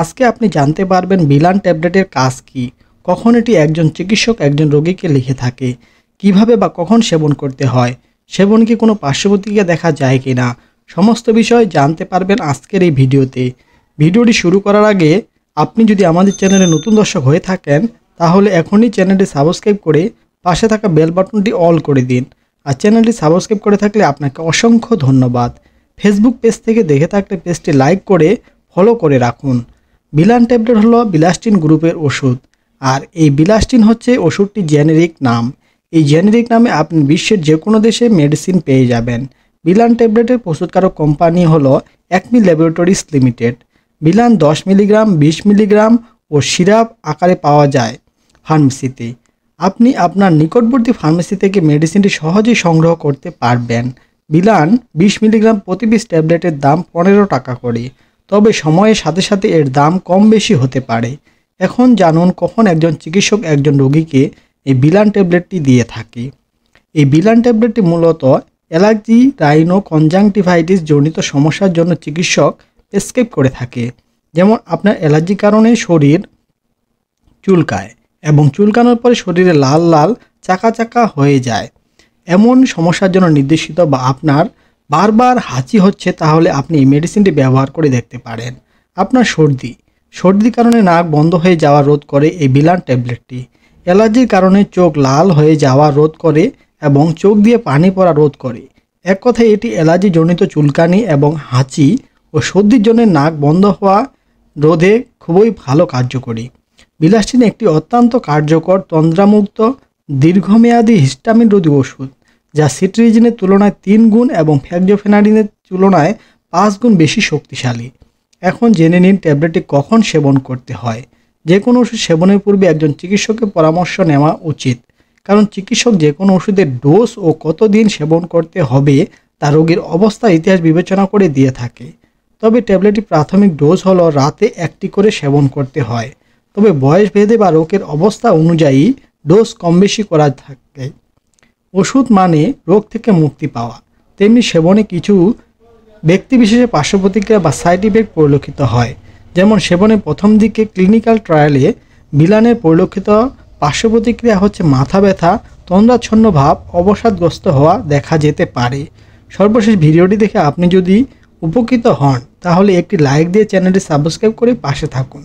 আজকে আপনি জানতে পারবেন বিলান ট্যাবলেটের কাজ কি কখন এটি একজন চিকিৎসক একজন রোগীকে লিখে থাকে কিভাবে বা কখন সেবন করতে হয় সেবন কি কোনো পার্শ্ববর্তীকে দেখা যায় কি না সমস্ত বিষয় জানতে পারবেন আজকের এই ভিডিওতে ভিডিওটি শুরু করার আগে আপনি যদি আমাদের চ্যানেলে নতুন দর্শক হয়ে থাকেন তাহলে এখনই চ্যানেলটি সাবস্ক্রাইব করে পাশে থাকা বেল বাটনটি অল করে দিন আর চ্যানেলটি সাবস্ক্রাইব করে থাকলে আপনাকে অসংখ্য ধন্যবাদ ফেসবুক পেজ থেকে দেখে থাকলে পেজটি লাইক করে ফলো করে রাখুন বিলান ট্যাবলেট হলো বিলাস্টিন গ্রুপের ওষুধ আর এই বিলাস্টিন হচ্ছে ওষুধটি জেনেরিক নাম এই জেনেরিক নামে আপনি বিশ্বের যে কোনো দেশে মেডিসিন পেয়ে যাবেন বিলান ট্যাবলেটের প্রস্তুতকারক কোম্পানি হলো একমি ল্যাবরেটরিজ লিমিটেড বিলান দশ মিলিগ্রাম বিশ মিলিগ্রাম ও সিরাপ আকারে পাওয়া যায় ফার্মেসিতে আপনি আপনার নিকটবর্তী ফার্মেসি থেকে মেডিসিনটি সহজেই সংগ্রহ করতে পারবেন বিলান বিশ মিলিগ্রাম প্রতি বিশ ট্যাবলেটের দাম পনেরো টাকা করে তবে সময়ের সাথে সাথে এর দাম কম বেশি হতে পারে এখন জানুন কখন একজন চিকিৎসক একজন রোগীকে এই বিলান ট্যাবলেটটি দিয়ে থাকে এই বিলান ট্যাবলেটটি মূলত অ্যালার্জি রাইনো কনজাংটিভাইটিস জনিত সমস্যার জন্য চিকিৎসক প্রেসক্রাইব করে থাকে যেমন আপনার অ্যালার্জি কারণে শরীর চুলকায় এবং চুলকানোর পরে শরীরে লাল লাল চাকা চাকা হয়ে যায় এমন সমস্যার জন্য নির্দেশিত বা আপনার বারবার হাঁচি হচ্ছে তাহলে আপনি মেডিসিনটি ব্যবহার করে দেখতে পারেন আপনার সর্দি সর্দি কারণে নাক বন্ধ হয়ে যাওয়া রোধ করে এই বিলান ট্যাবলেটটি অ্যালার্জির কারণে চোখ লাল হয়ে যাওয়া রোধ করে এবং চোখ দিয়ে পানি পড়া রোধ করে এক কথায় এটি অ্যালার্জিজনিত চুলকানি এবং হাঁচি ও সর্দির জন্য নাক বন্ধ হওয়া রোধে খুবই ভালো কার্যকরী বিলাসটিন একটি অত্যন্ত কার্যকর তন্দ্রামুক্ত দীর্ঘমেয়াদী হিস্টামিন রোধী ওষুধ যা সিট্রিজিনের তুলনায় তিন গুণ এবং ফ্যাকজোফেনারিনের তুলনায় পাঁচ গুণ বেশি শক্তিশালী এখন জেনে নিন ট্যাবলেটটি কখন সেবন করতে হয় যে কোনো ওষুধ সেবনের পূর্বে একজন চিকিৎসকের পরামর্শ নেওয়া উচিত কারণ চিকিৎসক যে কোনো ওষুধের ডোজ ও কতদিন সেবন করতে হবে তা রোগীর অবস্থা ইতিহাস বিবেচনা করে দিয়ে থাকে তবে ট্যাবলেটটি প্রাথমিক ডোজ হল রাতে একটি করে সেবন করতে হয় তবে বয়স ভেদে বা রোগের অবস্থা অনুযায়ী ডোজ কম বেশি করা থাকে ওষুধ মানে রোগ থেকে মুক্তি পাওয়া তেমনি সেবনে কিছু ব্যক্তিবিশেষে পার্শ্ব প্রতিক্রিয়া বা সাইড ইফেক্ট পরিলক্ষিত হয় যেমন সেবনে প্রথম দিকে ক্লিনিক্যাল ট্রায়ালে মিলানের পরিলক্ষিত পার্শ্ব প্রতিক্রিয়া হচ্ছে মাথা ব্যথা তন্দ্রাচ্ছন্ন ভাব অবসাদগ্রস্ত হওয়া দেখা যেতে পারে সর্বশেষ ভিডিওটি দেখে আপনি যদি উপকৃত হন তাহলে একটি লাইক দিয়ে চ্যানেলটি সাবস্ক্রাইব করে পাশে থাকুন